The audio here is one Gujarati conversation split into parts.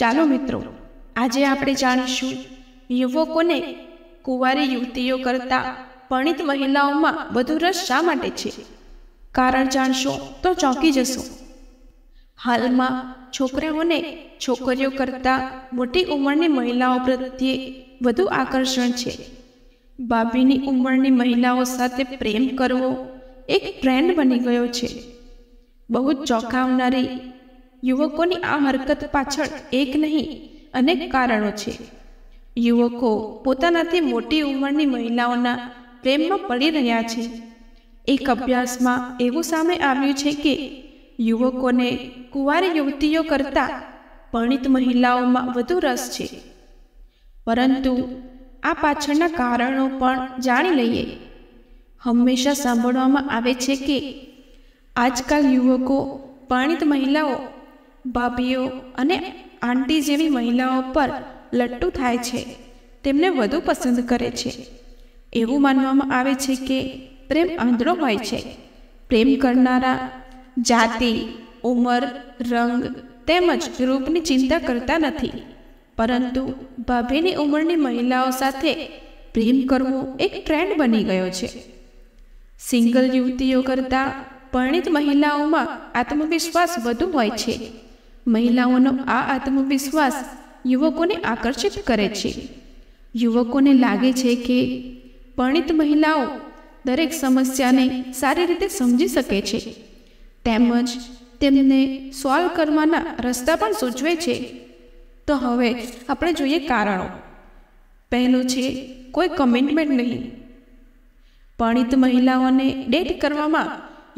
ચાલો મિત્રો આજે આપણે જાણીશું યુવકોને કુંવારી યુવતીઓ કરતાં ભણિત મહિલાઓમાં વધુ રસ શા માટે છે કારણ જાણશો તો ચોંકી જશો હાલમાં છોકરાઓને છોકરીઓ કરતાં મોટી ઉંમરની મહિલાઓ પ્રત્યે વધુ આકર્ષણ છે બાબીની ઉંમરની મહિલાઓ સાથે પ્રેમ કરવો એક ટ્રેન્ડ બની ગયો છે બહુ જ ચોંકાવનારી યુવકોની આ હરકત પાછળ એક નહીં અનેક કારણો છે યુવકો પોતાનાથી મોટી ઉંમરની મહિલાઓના પ્રેમમાં પડી રહ્યા છે એક અભ્યાસમાં એવું સામે આવ્યું છે કે યુવકોને કુંવારી યુવતીઓ કરતાં પરણિત મહિલાઓમાં વધુ રસ છે પરંતુ આ પાછળના કારણો પણ જાણી લઈએ હંમેશા સાંભળવામાં આવે છે કે આજકાલ યુવકો પરણિત મહિલાઓ ભાભીઓ અને આંટી જેવી મહિલાઓ પર લટ્ટુ થાય છે તેમને વધુ પસંદ કરે છે એવું માનવામાં આવે છે કે પ્રેમ આંધળો હોય છે પ્રેમ કરનારા જાતિ ઉંમર રંગ તેમજ રૂપની ચિંતા કરતા નથી પરંતુ ભાભીની ઉંમરની મહિલાઓ સાથે પ્રેમ કરવો એક ટ્રેન્ડ બની ગયો છે સિંગલ યુવતીઓ કરતાં પરણિત મહિલાઓમાં આત્મવિશ્વાસ વધુ હોય છે મહિલાઓનો આ આત્મવિશ્વાસ યુવકોને આકર્ષિત કરે છે યુવકોને લાગે છે કે પરણિત મહિલાઓ દરેક સમસ્યાને સારી રીતે સમજી શકે છે તેમજ તેમને સોલ્વ કરવાના રસ્તા પણ સૂચવે છે તો હવે આપણે જોઈએ કારણો પહેલું છે કોઈ કમિટમેન્ટ નહીં પરણિત મહિલાઓને ડેટ કરવામાં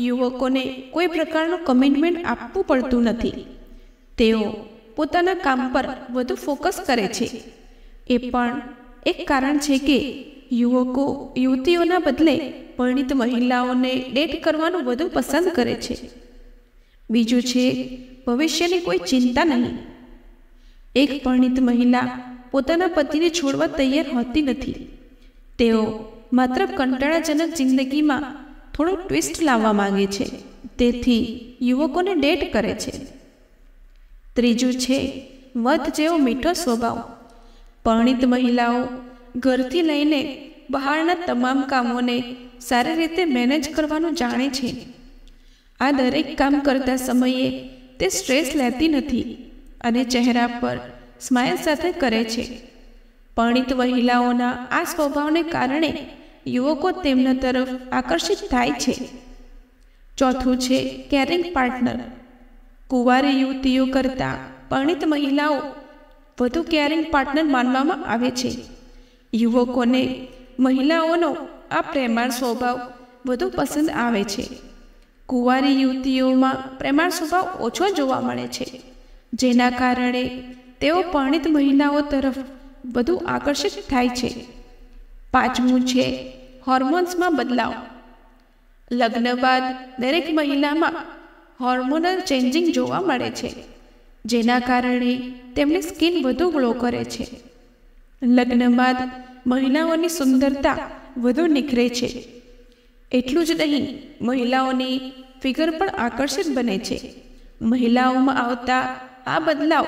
યુવકોને કોઈ પ્રકારનું કમિટમેન્ટ આપવું પડતું નથી તેઓ પોતાના કામ પર વધુ ફોકસ કરે છે એ પણ એક કારણ છે કે યુવકો યુવતીઓના બદલે પરિણિત મહિલાઓને ડેટ કરવાનું વધુ પસંદ કરે છે બીજું છે ભવિષ્યની કોઈ ચિંતા નહીં એક પરિણિત મહિલા પોતાના પતિને છોડવા તૈયાર હોતી નથી તેઓ માત્ર કંટાળાજનક જિંદગીમાં થોડો ટ્વિસ્ટ લાવવા માંગે છે તેથી યુવકોને ડેટ કરે છે ત્રીજું છે વધ જેવો મીઠો સ્વભાવ પરણિત મહિલાઓ ઘરથી લઈને બહારના તમામ કામોને સારી રીતે મેનેજ કરવાનું જાણે છે આ દરેક કામ કરતા સમયે તે સ્ટ્રેસ લેતી નથી અને ચહેરા પર સ્માઇલ સાથે કરે છે પરણિત મહિલાઓના આ સ્વભાવને કારણે યુવકો તેમના તરફ આકર્ષિત થાય છે ચોથું છે કેરિંગ પાર્ટનર કુંવારી યુવતીઓ કરતાં પરણિત મહિલાઓ વધુ કેરિંગ પાર્ટનર માનવામાં આવે છે યુવકોને મહિલાઓનો આ પ્રેમાળ સ્વભાવ વધુ પસંદ આવે છે કુંવારી યુવતીઓમાં પ્રેમાળ સ્વભાવ ઓછો જોવા મળે છે જેના કારણે તેઓ પરણિત મહિલાઓ તરફ વધુ આકર્ષિત થાય છે પાંચમું છે હોર્મોન્સમાં બદલાવ લગ્ન બાદ દરેક મહિલામાં હોર્મોનલ ચેન્જિંગ જોવા મળે છે જેના કારણે તેમની સ્કિન વધુ ગ્લો કરે છે લગ્ન બાદ મહિલાઓની સુંદરતા વધુ નીખરે છે એટલું જ નહીં મહિલાઓની ફિગર પણ આકર્ષિત બને છે મહિલાઓમાં આવતા આ બદલાવ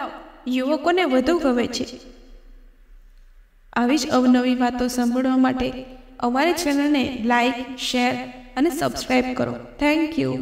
યુવકોને વધુ ગમે છે આવી જ અવનવી વાતો સાંભળવા માટે અમારી ચેનલને લાઇક શેર અને સબસ્ક્રાઈબ કરો થેન્ક યુ